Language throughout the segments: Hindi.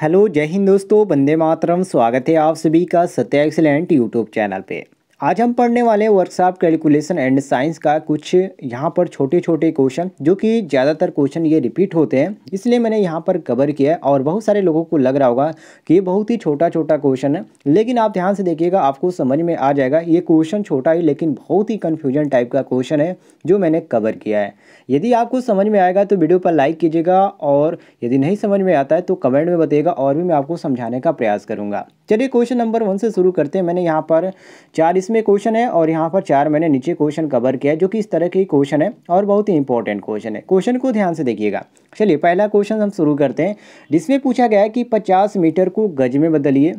हेलो जय हिंद दोस्तों बंदे मातरम स्वागत है आप सभी का सत्या एक्सलेंट यूट्यूब चैनल पे आज हम पढ़ने वाले वर्कशॉप कैलकुलेशन एंड साइंस का कुछ यहाँ पर छोटे छोटे क्वेश्चन जो कि ज़्यादातर क्वेश्चन ये रिपीट होते हैं इसलिए मैंने यहाँ पर कवर किया है और बहुत सारे लोगों को लग रहा होगा कि ये बहुत ही छोटा छोटा क्वेश्चन है लेकिन आप ध्यान से देखिएगा आपको समझ में आ जाएगा ये क्वेश्चन छोटा ही लेकिन बहुत ही कन्फ्यूजन टाइप का क्वेश्चन है जो मैंने कवर किया है यदि आपको समझ में आएगा तो वीडियो पर लाइक कीजिएगा और यदि नहीं समझ में आता है तो कमेंट में बताइएगा और भी मैं आपको समझाने का प्रयास करूँगा चलिए क्वेश्चन नंबर वन से शुरू करते हैं मैंने यहाँ पर चार इसमें क्वेश्चन है और यहाँ पर चार मैंने नीचे क्वेश्चन कवर किया जो कि इस तरह के क्वेश्चन है और बहुत ही इंपॉर्टेंट क्वेश्चन है क्वेश्चन को ध्यान से देखिएगा चलिए पहला क्वेश्चन हम शुरू करते हैं जिसमें पूछा गया है कि पचास मीटर को गज में बदलिए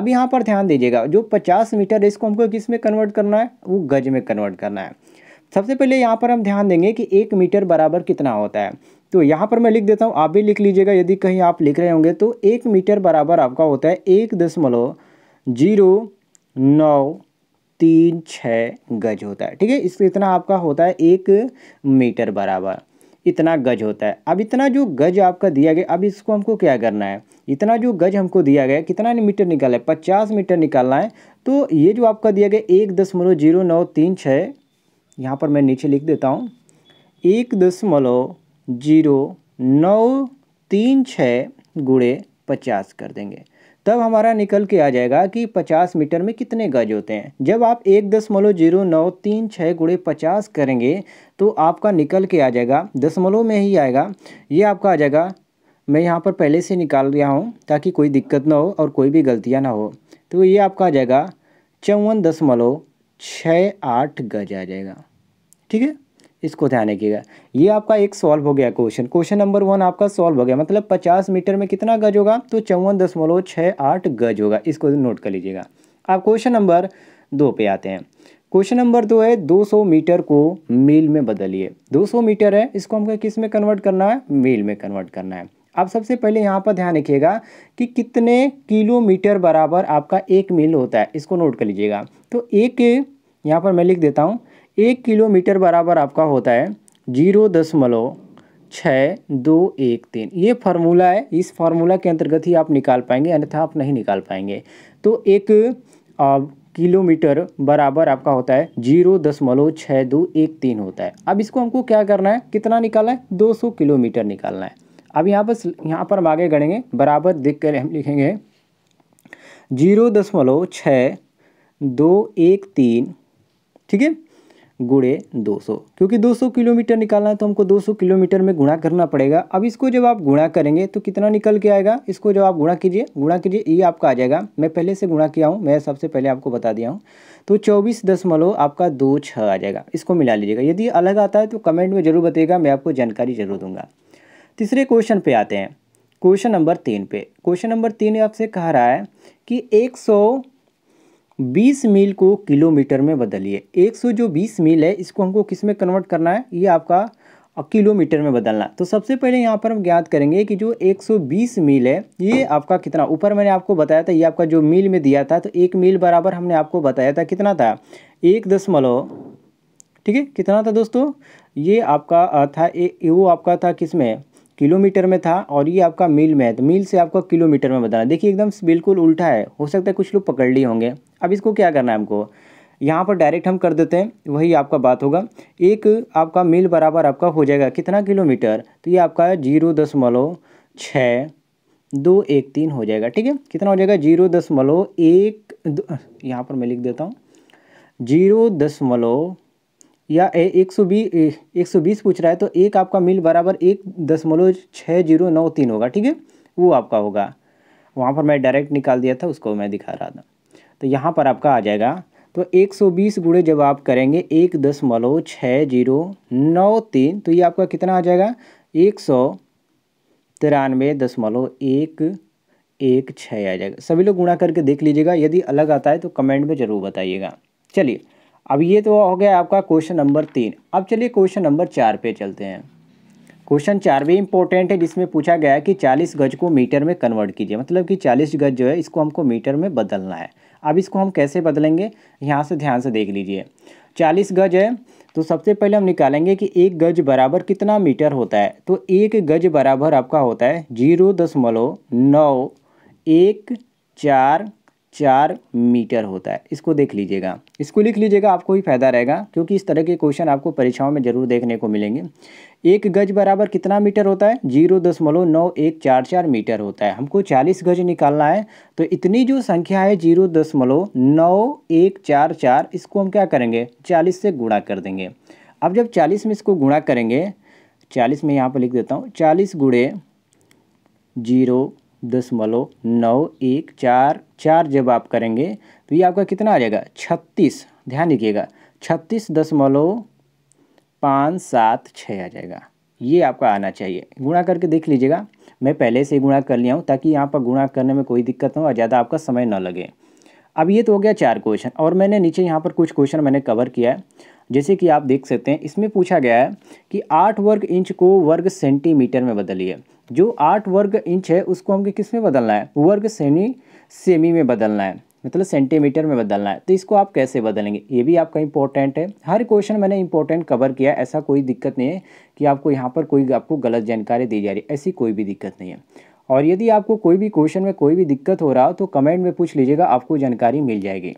अब यहाँ पर ध्यान दीजिएगा जो पचास मीटर इसको हमको किस में कन्वर्ट करना है वो गज में कन्वर्ट करना है सबसे पहले यहाँ पर हम ध्यान देंगे कि एक मीटर बराबर कितना होता है तो यहाँ पर मैं लिख देता हूँ आप भी लिख लीजिएगा यदि कहीं आप लिख रहे होंगे तो एक मीटर बराबर आपका होता है एक दशमलव जीरो नौ तीन छः गज होता है ठीक है इसमें इतना आपका होता है एक मीटर बराबर इतना गज होता है अब इतना जो गज आपका दिया गया अब इसको हमको क्या करना है इतना जो गज हमको दिया गया कितना मीटर निकालना है पचास मीटर निकालना है तो ये जो आपका दिया गया एक दशमलव जीरो नौ तीन छः यहाँ पर मैं नीचे लिख देता हूँ एक दशमलव जीरो नौ तीन छः गुड़े पचास कर देंगे तब हमारा निकल के आ जाएगा कि 50 मीटर में कितने गज होते हैं जब आप एक दशमलव जीरो नौ तीन छः गुड़े पचास करेंगे तो आपका निकल के आ जाएगा दशमलव में ही आएगा ये आपका आ जाएगा मैं यहाँ पर पहले से निकाल रहा हूँ ताकि कोई दिक्कत ना हो और कोई भी गलतियाँ ना हो तो ये आपका आ जाएगा चौवन दशमलव छः आठ गज आ जाएगा ठीक है इसको ध्यान रखिएगा ये आपका एक सॉल्व हो गया क्वेश्चन क्वेश्चन नंबर वन आपका सॉल्व हो गया मतलब पचास मीटर में कितना गज होगा तो चौवन दशमलव छः आठ गज होगा इसको नोट कर लीजिएगा आप क्वेश्चन नंबर दो पे आते हैं क्वेश्चन नंबर दो है 200 मीटर को मील में बदलिए 200 मीटर है इसको हमको किस में कन्वर्ट करना है मील में कन्वर्ट करना है आप सबसे पहले यहाँ पर ध्यान रखिएगा कि कितने किलोमीटर बराबर आपका एक मील होता है इसको नोट कर लीजिएगा तो एक यहाँ पर मैं लिख देता हूँ एक किलोमीटर बराबर आपका होता है जीरो दशमलव छः दो एक तीन ये फार्मूला है इस फार्मूला के अंतर्गत ही आप निकाल पाएंगे अन्यथा आप नहीं निकाल पाएंगे तो एक किलोमीटर बराबर आपका होता है जीरो दशमलव छः दो एक तीन होता है अब इसको हमको क्या करना है कितना निकालना है दो सौ किलोमीटर निकालना है अब यहाँ पर यहाँ पर हम आगे गणेंगे बराबर देख कर हम लिखेंगे जीरो दशमलव छः दो एक तीन ठीक है गुड़े दो क्योंकि 200 किलोमीटर निकालना है तो हमको 200 किलोमीटर में गुणा करना पड़ेगा अब इसको जब आप गुणा करेंगे तो कितना निकल के आएगा इसको जब आप गुणा कीजिए गुणा कीजिए ये आपका आ जाएगा मैं पहले से गुणा किया हूँ मैं सबसे पहले आपको बता दिया हूँ तो चौबीस दशमलव आपका दो छः आ जाएगा इसको मिला लीजिएगा यदि अलग आता है तो कमेंट में ज़रूर बताइएगा मैं आपको जानकारी ज़रूर दूंगा तीसरे क्वेश्चन पे आते हैं क्वेश्चन नंबर तीन पे क्वेश्चन नंबर तीन आपसे कह रहा है कि एक सौ बीस मील को किलोमीटर में बदलिए एक सौ जो बीस मील है इसको हमको किस में कन्वर्ट करना है ये आपका किलोमीटर में बदलना तो सबसे पहले यहाँ पर हम ज्ञात करेंगे कि जो 120 मील है ये आपका कितना ऊपर मैंने आपको बताया था ये आपका जो मील में दिया था तो एक मील बराबर हमने आपको बताया था कितना था एक दशमलव ठीक है कितना था दोस्तों ये आपका था ए, वो आपका था किसमें किलोमीटर में था और ये आपका मील में है तो मील से आपको किलोमीटर में बताना देखिए एकदम बिल्कुल उल्टा है हो सकता है कुछ लोग पकड़ लिए होंगे अब इसको क्या करना है हमको यहाँ पर डायरेक्ट हम कर देते हैं वही आपका बात होगा एक आपका मील बराबर आपका हो जाएगा कितना किलोमीटर तो ये आपका जीरो दशमलव छः दो एक तीन हो जाएगा ठीक है कितना हो जाएगा जीरो दशमलव एक यहाँ पर मैं लिख देता हूँ जीरो दशमलव या ए एक सौ बीस एक सौ बीस पूछ रहा है तो एक आपका मिल बराबर एक दशमलव छः जीरो नौ तीन होगा ठीक है वो आपका होगा वहाँ पर मैं डायरेक्ट निकाल दिया था उसको मैं दिखा रहा था तो यहाँ पर आपका आ जाएगा तो एक सौ बीस गुड़े जब आप करेंगे एक दशमलव छः जीरो नौ तीन तो ये आपका कितना आ जाएगा एक सौ तिरानवे दशमलव एक एक छः आ जाएगा सभी लोग गुणा करके देख लीजिएगा यदि अलग आता है तो कमेंट में ज़रूर बताइएगा चलिए अब ये तो हो गया आपका क्वेश्चन नंबर तीन अब चलिए क्वेश्चन नंबर चार पे चलते हैं क्वेश्चन चार भी इम्पोर्टेंट है जिसमें पूछा गया है कि 40 गज को मीटर में कन्वर्ट कीजिए मतलब कि 40 गज जो है इसको हमको मीटर में बदलना है अब इसको हम कैसे बदलेंगे यहाँ से ध्यान से देख लीजिए 40 गज है तो सबसे पहले हम निकालेंगे कि एक गज बराबर कितना मीटर होता है तो एक गज बराबर आपका होता है जीरो दशमलव नौ एक चार चार मीटर होता है इसको देख लीजिएगा इसको लिख लीजिएगा आपको ही फ़ायदा रहेगा क्योंकि इस तरह के क्वेश्चन आपको परीक्षाओं में ज़रूर देखने को मिलेंगे एक गज बराबर कितना मीटर होता है जीरो दशमलव नौ एक चार चार मीटर होता है हमको चालीस गज निकालना है तो इतनी जो संख्या है जीरो दशमलव नौ एक चार चार इसको हम क्या करेंगे चालीस से गुणा कर देंगे अब जब चालीस में इसको गुणा करेंगे चालीस में यहाँ पर लिख देता हूँ चालीस गुड़े जीरो दशमलव नौ एक चार चार जब आप करेंगे तो ये आपका कितना आ जाएगा छत्तीस ध्यान रखिएगा छत्तीस दशमलव पाँच सात छः आ जाएगा ये आपका आना चाहिए गुणा करके देख लीजिएगा मैं पहले से गुणा कर लिया हूँ ताकि यहाँ पर गुणा करने में कोई दिक्कत ना हो और ज़्यादा आपका समय ना लगे अब ये तो हो गया चार क्वेश्चन और मैंने नीचे यहाँ पर कुछ क्वेश्चन मैंने कवर किया है जैसे कि आप देख सकते हैं इसमें पूछा गया है कि आठ वर्ग इंच को वर्ग सेंटीमीटर में बदलिए जो आठ वर्ग इंच है उसको हमको किस में बदलना है वर्ग सेमी सेमी में बदलना है मतलब सेंटीमीटर में बदलना है तो इसको आप कैसे बदलेंगे ये भी आपका इंपॉर्टेंट है हर क्वेश्चन मैंने इंपॉर्टेंट कवर किया ऐसा कोई दिक्कत नहीं है कि आपको यहाँ पर कोई आपको गलत जानकारी दी जा रही है ऐसी कोई भी दिक्कत नहीं है और यदि आपको कोई भी क्वेश्चन में कोई भी दिक्कत हो रहा हो तो कमेंट में पूछ लीजिएगा आपको जानकारी मिल जाएगी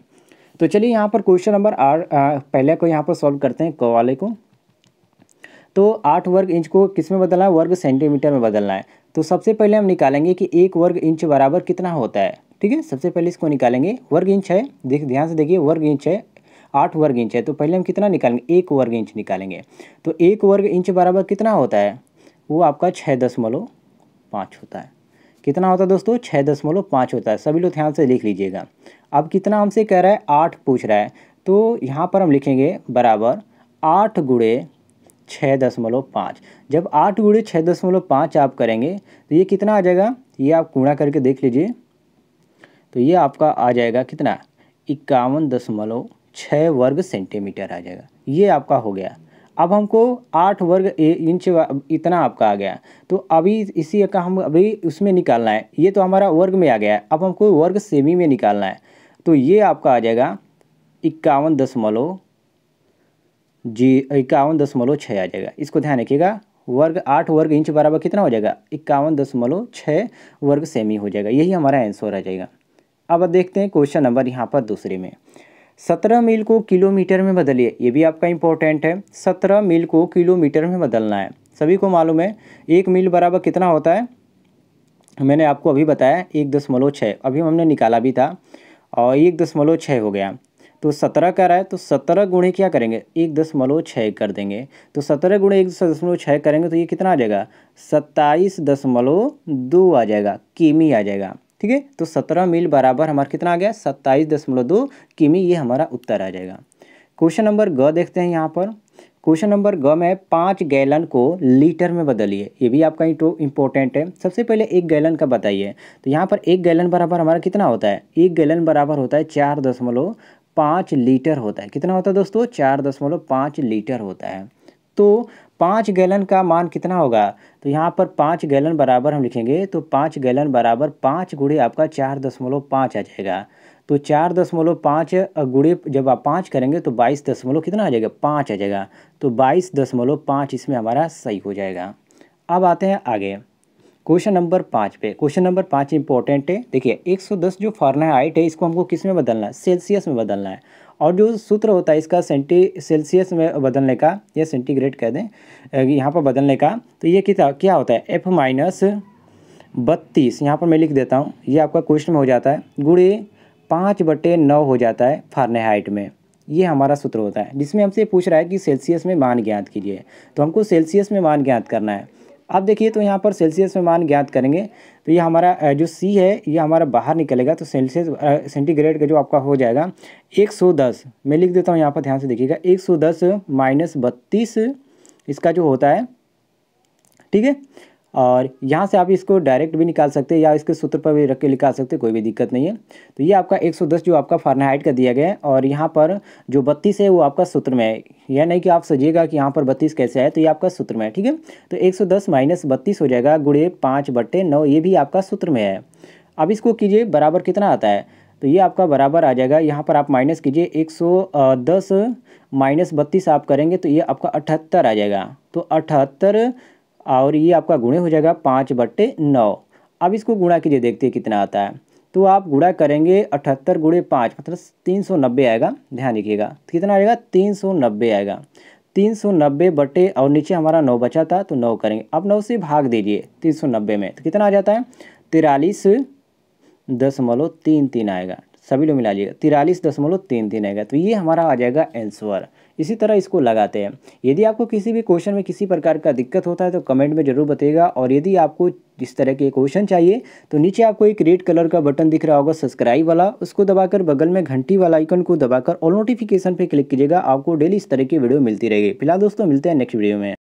तो चलिए यहाँ पर क्वेश्चन नंबर आठ पहले को यहाँ पर सॉल्व करते हैं क वाले को तो आठ वर्ग इंच को किस में बदलना है वर्ग सेंटीमीटर में बदलना है तो सबसे पहले हम निकालेंगे कि एक वर्ग इंच बराबर कितना होता है ठीक है सबसे पहले इसको निकालेंगे वर्ग इंच है देख ध्यान से देखिए वर्ग इंच है आठ वर्ग इंच है तो पहले हम कितना निकालेंगे एक वर्ग इंच निकालेंगे तो एक वर्ग इंच बराबर कितना होता है वो आपका छः दशमलव पाँच होता है कितना होता है दोस्तों छः दशमलव पाँच होता है सभी लोग ध्यान से लिख लीजिएगा अब कितना हमसे कह रहा है आठ पूछ रहा है तो यहाँ पर हम लिखेंगे बराबर आठ गुड़े छः दशमलव पाँच जब आठ गुड़े छः दशमलव पाँच आप करेंगे तो ये कितना आ जाएगा ये आप कूड़ा करके देख लीजिए तो ये आपका आ जाएगा कितना इक्यावन दशमलव छः वर्ग सेंटीमीटर आ जाएगा ये आपका हो गया अब हमको आठ वर्ग इंच इतना आपका आ गया तो अभी इसी का हम अभी उसमें निकालना है ये तो हमारा वर्ग में आ गया है अब हमको वर्ग सेमी में निकालना है तो ये आपका आ जाएगा इक्यावन दशमलव जी इक्यावन दशमलव छः आ जाएगा इसको ध्यान रखिएगा वर्ग आठ वर्ग इंच बराबर कितना हो जाएगा इक्यावन दशमलव छः वर्ग सेमी हो जाएगा यही हमारा आंसर आ जाएगा अब देखते हैं क्वेश्चन नंबर यहाँ पर दूसरे में सत्रह मील को किलोमीटर में बदलिए ये भी आपका इंपॉर्टेंट है सत्रह मील को किलोमीटर में बदलना है सभी को मालूम है एक मील बराबर कितना होता है मैंने आपको अभी बताया एक दशमलव छः अभी हमने निकाला भी था और एक दशमलव छः हो गया तो सत्रह कर रहा है तो सत्रह गुणे क्या करेंगे एक दशमलव छः कर देंगे तो सत्रह गुणे एक दशमलव छः करेंगे तो ये कितना आ जाएगा सत्ताईस दशमलव दो आ जाएगा किमी आ जाएगा ठीक है तो सत्रह मील बराबर हमारा कितना आ गया सत्ताईस दशमलव दो किमी ये हमारा उत्तर आ जाएगा क्वेश्चन नंबर ग देखते हैं यहाँ पर क्वेश्चन नंबर ग में पाँच गैलन को लीटर में बदलिए ये भी आपका इंपॉर्टेंट है सबसे पहले एक गैलन का बताइए तो यहाँ पर एक गैलन बराबर हमारा कितना होता है एक गैलन बराबर होता है चार दशमलव पाँच लीटर होता है कितना होता है दोस्तों चार दशमलव पाँच लीटर होता है तो पाँच गैलन का मान कितना होगा तो यहाँ पर पाँच गैलन बराबर हम लिखेंगे तो पाँच गैलन बराबर पाँच गुड़े आपका चार दशमलव पाँच आ जाएगा तो चार दशमलव पाँच गुड़े जब आप पाँच करेंगे तो बाईस दशमलव कितना आ जाएगा पाँच आ जाएगा तो बाईस दशमलव पाँच इसमें हमारा सही हो जाएगा अब आते हैं आगे क्वेश्चन नंबर पाँच पे क्वेश्चन नंबर पाँच इंपॉर्टेंट है देखिए 110 जो फारेनहाइट है इसको हमको किस में बदलना है सेल्सियस में बदलना है और जो सूत्र होता है इसका सेंटी सेल्सियस में बदलने का या सेंटीग्रेड कह दें यहाँ पर बदलने का तो ये किता क्या होता है एफ माइनस बत्तीस यहाँ पर मैं लिख देता हूँ ये आपका क्वेश्चन में हो जाता है गुड़े पाँच बटे नौ हो जाता है हाइट में ये हमारा सूत्र होता है जिसमें हमसे पूछ रहा है कि सेल्सियस में मान ज्ञात कीजिए तो हमको सेल्सियस में मान ज्ञात करना है आप देखिए तो यहाँ पर सेल्सियस में मान ज्ञात करेंगे तो ये हमारा जो सी है ये हमारा बाहर निकलेगा तो सेल्सियस सेंटीग्रेड का जो आपका हो जाएगा 110 मैं लिख देता हूँ यहाँ पर ध्यान से देखिएगा 110 माइनस बत्तीस इसका जो होता है ठीक है और यहाँ से आप इसको डायरेक्ट भी निकाल सकते हैं या इसके सूत्र पर भी रख के निकाल सकते हैं कोई भी दिक्कत नहीं है तो ये आपका 110 जो आपका फारनाहाइट का दिया गया है और यहाँ पर जो बत्तीस है वो आपका सूत्र में है यह नहीं कि आप सोचिएगा कि यहाँ पर बत्तीस कैसे है तो ये आपका सूत्र में है ठीक है तो एक सौ दस माइनस बत्तीस हो जाएगा गुड़े पाँच बट्टे नौ ये भी आपका सूत्र में है अब इसको कीजिए बराबर कितना आता है तो ये आपका बराबर आ जाएगा यहाँ पर आप माइनस कीजिए एक सौ दस माइनस बत्तीस आप करेंगे तो ये आपका अठहत्तर आ जाएगा तो अठहत्तर और ये आपका गुणे हो जाएगा पाँच बट्टे नौ अब इसको गुणा कीजिए देखते हैं कितना आता है तो आप गुणा करेंगे अठहत्तर गुड़े पाँच मतलब तीन सौ नब्बे आएगा ध्यान रखिएगा तो कितना आएगा तीन सौ नब्बे आएगा तीन सौ नब्बे बटे और नीचे हमारा नौ बचा था तो नौ करेंगे अब नौ से भाग दीजिए तीन सौ नब्बे में तो कितना आ जाता है तिरालीस दशमलव तीन तीन आएगा सभी लोग मिला लीजिएगा तिरालीस दशमलव तीन तीन आएगा तो ये हमारा आ जाएगा आंसर इसी तरह इसको लगाते हैं यदि आपको किसी भी क्वेश्चन में किसी प्रकार का दिक्कत होता है तो कमेंट में ज़रूर बताइएगा और यदि आपको इस तरह के क्वेश्चन चाहिए तो नीचे आपको एक रेड कलर का बटन दिख रहा होगा सब्सक्राइब वाला उसको दबाकर बगल में घंटी वाला आइकन को दबाकर और नोटिफिकेशन पर क्लिक कीजिएगा आपको डेली इस तरह की वीडियो मिलती रहेगी फिलहाल दोस्तों मिलते हैं नेक्स्ट वीडियो में